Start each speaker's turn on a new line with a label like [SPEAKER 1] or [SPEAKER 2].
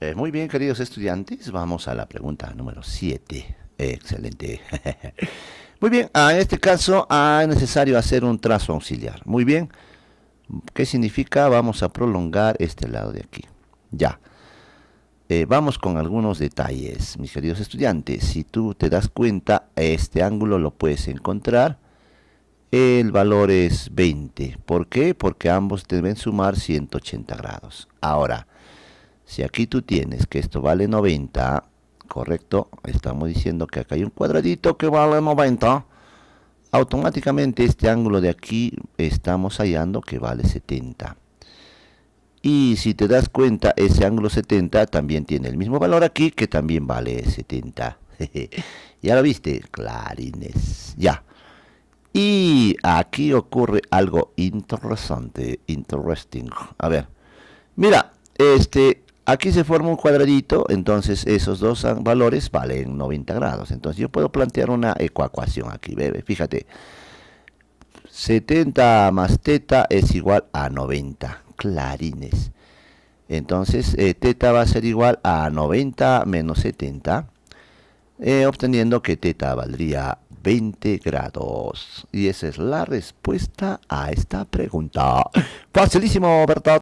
[SPEAKER 1] Eh, muy bien, queridos estudiantes, vamos a la pregunta número 7. Excelente. muy bien, ah, en este caso ah, es necesario hacer un trazo auxiliar. Muy bien. ¿Qué significa? Vamos a prolongar este lado de aquí. Ya. Eh, vamos con algunos detalles, mis queridos estudiantes. Si tú te das cuenta, este ángulo lo puedes encontrar. El valor es 20. ¿Por qué? Porque ambos deben sumar 180 grados. Ahora, si aquí tú tienes que esto vale 90, correcto, estamos diciendo que acá hay un cuadradito que vale 90, automáticamente este ángulo de aquí estamos hallando que vale 70. Y si te das cuenta, ese ángulo 70 también tiene el mismo valor aquí, que también vale 70. ¿Ya lo viste? Clarines. Ya. Y aquí ocurre algo interesante, interesting. A ver, mira, este, Aquí se forma un cuadradito, entonces esos dos valores valen 90 grados. Entonces yo puedo plantear una ecuación aquí, bebé. Fíjate, 70 más teta es igual a 90 clarines. Entonces eh, teta va a ser igual a 90 menos 70, eh, obteniendo que teta valdría 20 grados. Y esa es la respuesta a esta pregunta. Facilísimo, ¿verdad?